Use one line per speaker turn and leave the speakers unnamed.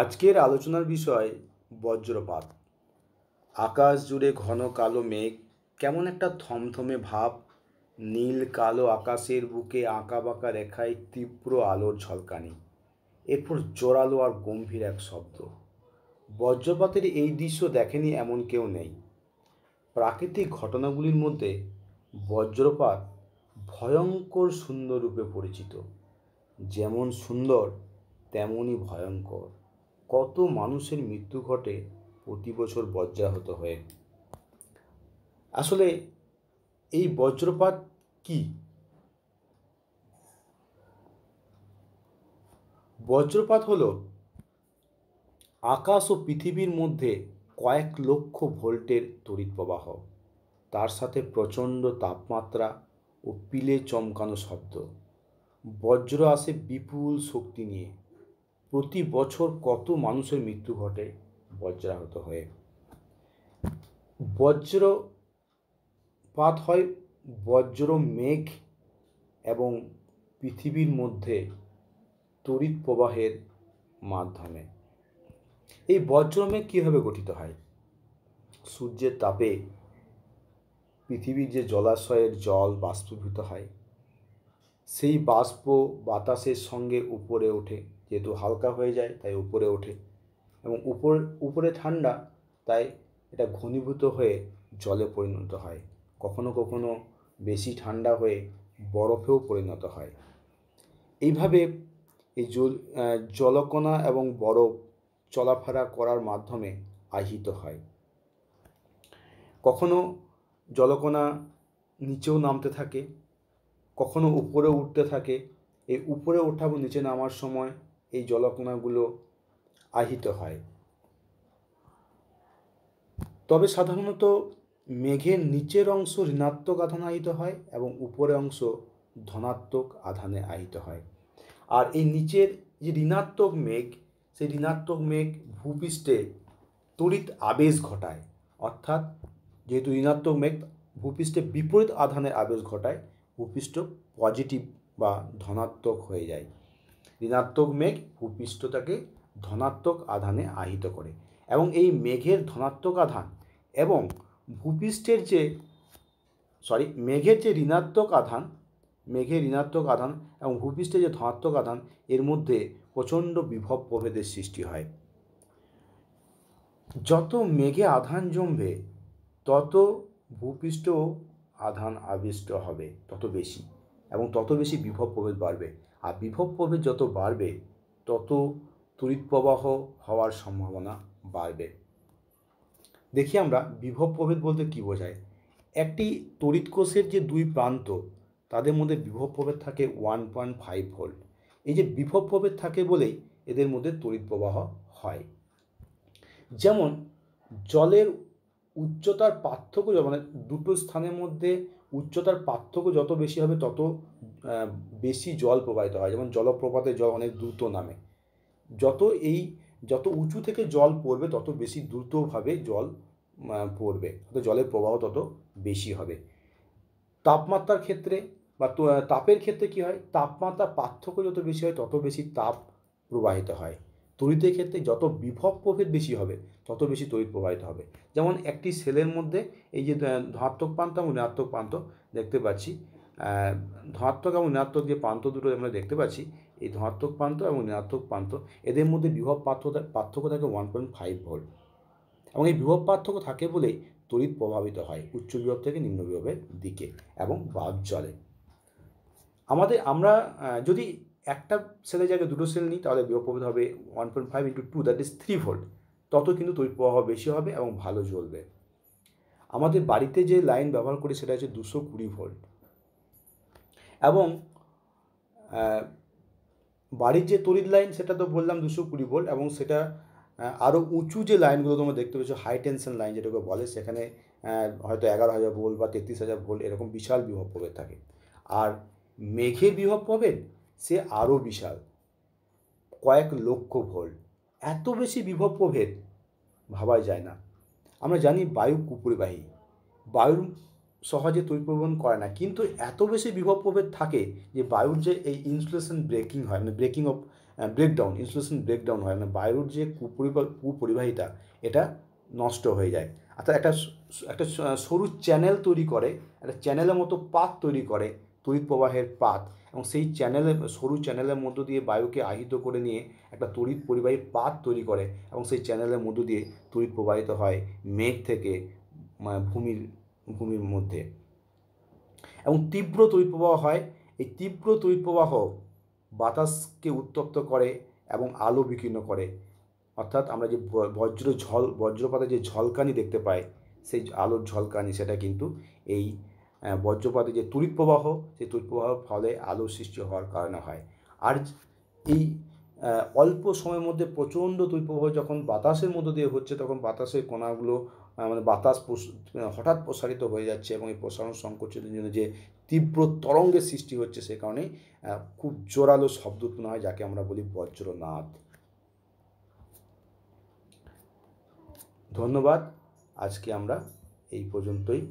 আজকের আলোচনার বিষয় বজ্রপাত আকাশ জুড়ে ঘন কালো মেঘ কেমন একটা থমথমে ভাব নীল কালো আকাশের বুকে আঁকা বাঁকা রেখায় তীব্র আলোর ঝলকানি এরপর জোরালো আর গম্ভীর এক শব্দ বজ্রপাতের এই দৃশ্য দেখেনি এমন কেউ নেই প্রাকৃতিক ঘটনাগুলির মধ্যে বজ্রপাত ভয়ঙ্কর সুন্দর রূপে পরিচিত যেমন সুন্দর তেমনই ভয়ঙ্কর কত মানুষের মৃত্যু ঘটে প্রতি বছর বজ্রাহত হয়ে আসলে এই বজ্রপাত কি বজ্রপাত হল আকাশ ও পৃথিবীর মধ্যে কয়েক লক্ষ ভোল্টের তড়িৎ প্রবাহ তার সাথে প্রচণ্ড তাপমাত্রা ও পিলে চমকানো শব্দ বজ্র আসে বিপুল শক্তি নিয়ে প্রতি বছর কত মানুষের মৃত্যু ঘটে বজ্রাহত হয়ে বজ্রপাত হয় বজ্র মেঘ এবং পৃথিবীর মধ্যে তড়িৎ প্রবাহের মাধ্যমে এই বজ্রমেঘ কীভাবে গঠিত হয় সূর্যের তাপে পৃথিবীর যে জলাশয়ের জল বাষ্পীভূত হয় সেই বাষ্প বাতাসের সঙ্গে উপরে ওঠে যেহেতু হালকা হয়ে যায় তাই উপরে ওঠে এবং উপর উপরে ঠান্ডা তাই এটা ঘনীভূত হয়ে জলে পরিণত হয় কখনো কখনো বেশি ঠান্ডা হয়ে বরফেও পরিণত হয় এইভাবে এই জল জলকণা এবং বরফ চলাফেরা করার মাধ্যমে আহিত হয় কখনো জলকণা নিচেও নামতে থাকে কখনো উপরে উঠতে থাকে এই উপরে ওঠা এবং নিচে নামার সময় এই জলকণাগুলো আহিত হয় তবে সাধারণত মেঘের নিচের অংশ ঋণাত্মক আধানে আহিত হয় এবং উপরের অংশ ধনাত্মক আধানে আহিত হয় আর এই নিচের যে ঋণাত্মক মেঘ সেই ঋণাত্মক মেঘ ভূপৃষ্ঠে তড়িৎ আবেশ ঘটায় অর্থাৎ যেহেতু ঋণাত্মক মেঘ ভূপৃষ্ঠে বিপরীত আধানের আবেশ ঘটায় ভূপৃষ্ঠ পজিটিভ বা ধনাত্মক হয়ে যায় ঋণাত্মক মেঘ ভূপৃষ্ঠটাকে ধনাত্মক আধানে আহিত করে এবং এই মেঘের ধনাত্মক আধান এবং ভূপৃষ্ঠের যে সরি মেঘের যে ঋণাত্মক আধান মেঘের ঋণাত্মক আধান এবং ভূপৃষ্ঠের যে ধনাত্মক আধান এর মধ্যে প্রচণ্ড বিভব প্রভেদের সৃষ্টি হয় যত মেঘে আধান জমবে তত ভূপৃষ্ঠ আধান আবিষ্ট হবে তত বেশি এবং তত বেশি বিভব প্রভেদ বাড়বে আর বিভব প্রভেদ যত বাড়বে তত তড়িৎ প্রবাহ হওয়ার সম্ভাবনা বাড়বে দেখি আমরা বিভব প্রভেদ বলতে কী বোঝায় একটি তড়িৎ কোষের যে দুই প্রান্ত তাদের মধ্যে বিভব প্রভেদ থাকে ওয়ান পয়েন্ট ফাইভ ভোল্ট এই যে বিভব প্রভেদ থাকে বলেই এদের মধ্যে তড়িৎ প্রবাহ হয় যেমন জলের উচ্চতার পার্থক্য মানে দুটো স্থানের মধ্যে উচ্চতার পার্থক্য যত বেশি হবে তত বেশি জল প্রবাহিত হয় যেমন জলপ্রপাতে জল অনেক দ্রুত নামে যত এই যত উঁচু থেকে জল পড়বে তত বেশি দ্রুতভাবে জল পড়বে তত জলের প্রবাহ তত বেশি হবে তাপমাত্রার ক্ষেত্রে বা তাপের ক্ষেত্রে কী হয় তাপমাত্রা পার্থক্য যত বেশি হয় তত বেশি তাপ প্রবাহিত হয় তড়িতের ক্ষেত্রে যত বিভব প্রভেদ বেশি হবে তত বেশি তড়িৎ প্রবাহিত হবে যেমন একটি সেলের মধ্যে এই যে ধনাত্মক প্রান্ত এবং ঋণাত্মক প্রান্ত দেখতে পাচ্ছি ধনাত্মক এবং ঋণাত্মক যে প্রান্ত দুটো আমরা দেখতে পাচ্ছি এই ধনাত্মক প্রান্ত এবং ঋণাত্মক প্রান্ত এদের মধ্যে বিভব পার্থক্য পার্থক্য থাকে ওয়ান পয়েন্ট ফাইভ ভোল্ট এবং এই বিভব পার্থক্য থাকে বলেই তড়িৎ প্রভাবিত হয় উচ্চ বিভব থেকে নিম্ন বিভবের দিকে এবং বাদ জলে আমাদের আমরা যদি একটা সেলের জায়গায় দুটো সেল নিই তাহলে বিভব হবে one point five into two that is three volt তত কিন্তু তৈরি প্রবাহ বেশি হবে এবং ভালো জ্বলবে আমাদের বাড়িতে যে লাইন ব্যবহার করি সেটা হচ্ছে দুশো কুড়ি ভোল্ট এবং বাড়ির যে তরিদ লাইন সেটা তো বললাম দুশো কুড়ি ভোল্ট এবং সেটা আরও উঁচু যে লাইনগুলো তোমরা দেখতে পেয়েছো হাই টেনশন লাইন যেটাকে বলে সেখানে হয়তো এগারো হাজার ভোল্ট বা তেত্রিশ হাজার ভোল্ট এরকম বিশাল বিভব প্রভেদ থাকে আর মেঘের বিভব প্রভেদ সে আরও বিশাল কয়েক লক্ষ ভোল্ট এত বেশি বিভব প্রভেদ ভাবাই যায় না আমরা জানি বায়ু কুপরিবাহী বায়ুর সহজে তৈরিপরিবহন করে না কিন্তু এত বেশি বিভব প্রভেদ থাকে যে বায়ুর যে এই ইনসুলেশন ব্রেকিং হয় মানে breaking of breakdown insulation breakdown হয় মানে বায়ুর যে কুপরিবা কুপরিবাহিতা এটা নষ্ট হয়ে যায় অর্থাৎ একটা একটা সরু চ্যানেল তৈরি করে একটা চ্যানেলের মতো পাত তৈরি করে তড়িৎ প্রবাহের পাত এবং সেই চ্যানেলের সরু চ্যানেলের মধ্য দিয়ে বায়ুকে আহিত করে নিয়ে একটা তড়িৎ পরিবাহী পাত তৈরি করে এবং সেই চ্যানেলের মধ্য দিয়ে তড়িৎ প্রবাহিত হয় মেঘ থেকে মানে ভূমির ভূমির মধ্যে এবং তীব্র তড়িৎ প্রবাহ হয় এই তীব্র তড়িৎ প্রবাহ বাতাসকে উত্তপ্ত করে এবং আলো বিকীর্ণ করে অর্থাৎ আমরা যে বজ্র ঝল বজ্রপাতে যে ঝলকানি দেখতে পাই সেই আলোর ঝলকানি সেটা কিন্তু এই বজ্রপাতে যে তড়িৎ প্রবাহ সেই তড়িৎ প্রবাহ ফলে আলো সৃষ্টি হওয়ার কারণে হয় আর এই অল্প সময়ের মধ্যে প্রচণ্ড তড়িৎ প্রবাহ যখন বাতাসের মধ্য দিয়ে হচ্ছে তখন বাতাসের কণাগুলো মানে বাতাস হঠাৎ প্রসারিত হয়ে যাচ্ছে এবং এই প্রসারণ সংকোচিত জন্য যে তীব্র তরঙ্গের সৃষ্টি হচ্ছে সে কারণে খুব জোরালো শব্দ উৎপন্ন হয় যাকে আমরা বলি বজ্রনাদ ধন্যবাদ আজকে আমরা এই পর্যন্তই